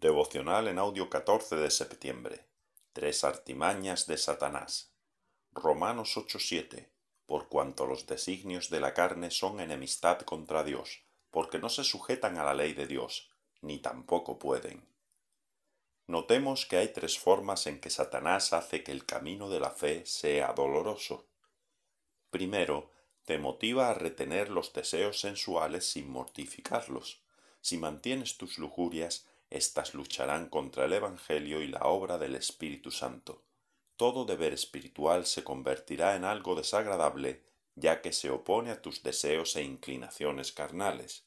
Devocional en audio 14 de septiembre. Tres artimañas de Satanás. Romanos 8:7. Por cuanto los designios de la carne son enemistad contra Dios, porque no se sujetan a la ley de Dios, ni tampoco pueden. Notemos que hay tres formas en que Satanás hace que el camino de la fe sea doloroso. Primero, te motiva a retener los deseos sensuales sin mortificarlos. Si mantienes tus lujurias, estas lucharán contra el Evangelio y la obra del Espíritu Santo. Todo deber espiritual se convertirá en algo desagradable, ya que se opone a tus deseos e inclinaciones carnales.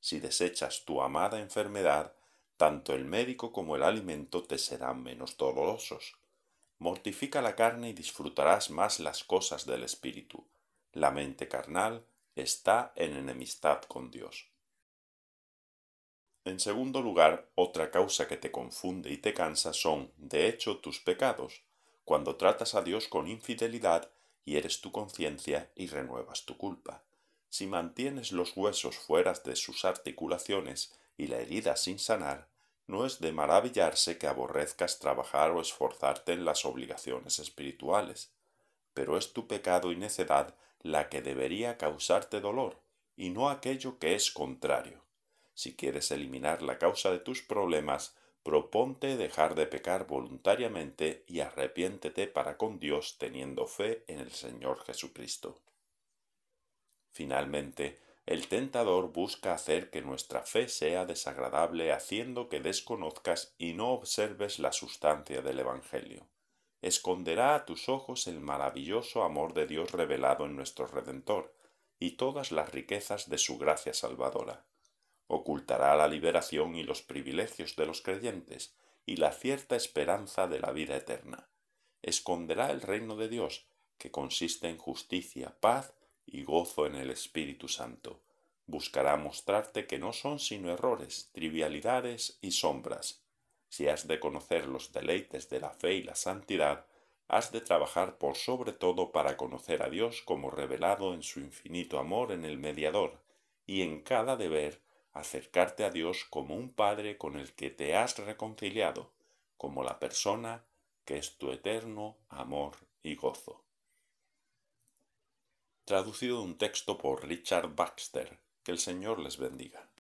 Si desechas tu amada enfermedad, tanto el médico como el alimento te serán menos dolorosos. Mortifica la carne y disfrutarás más las cosas del espíritu. La mente carnal está en enemistad con Dios. En segundo lugar, otra causa que te confunde y te cansa son, de hecho, tus pecados, cuando tratas a Dios con infidelidad, y eres tu conciencia y renuevas tu culpa. Si mantienes los huesos fuera de sus articulaciones y la herida sin sanar, no es de maravillarse que aborrezcas trabajar o esforzarte en las obligaciones espirituales, pero es tu pecado y necedad la que debería causarte dolor, y no aquello que es contrario. Si quieres eliminar la causa de tus problemas, proponte dejar de pecar voluntariamente y arrepiéntete para con Dios teniendo fe en el Señor Jesucristo. Finalmente, el tentador busca hacer que nuestra fe sea desagradable haciendo que desconozcas y no observes la sustancia del Evangelio. Esconderá a tus ojos el maravilloso amor de Dios revelado en nuestro Redentor y todas las riquezas de su gracia salvadora ocultará la liberación y los privilegios de los creyentes y la cierta esperanza de la vida eterna. Esconderá el reino de Dios, que consiste en justicia, paz y gozo en el Espíritu Santo. Buscará mostrarte que no son sino errores, trivialidades y sombras. Si has de conocer los deleites de la fe y la santidad, has de trabajar por sobre todo para conocer a Dios como revelado en su infinito amor en el mediador, y en cada deber acercarte a Dios como un Padre con el que te has reconciliado, como la persona que es tu eterno amor y gozo. Traducido de un texto por Richard Baxter. Que el Señor les bendiga.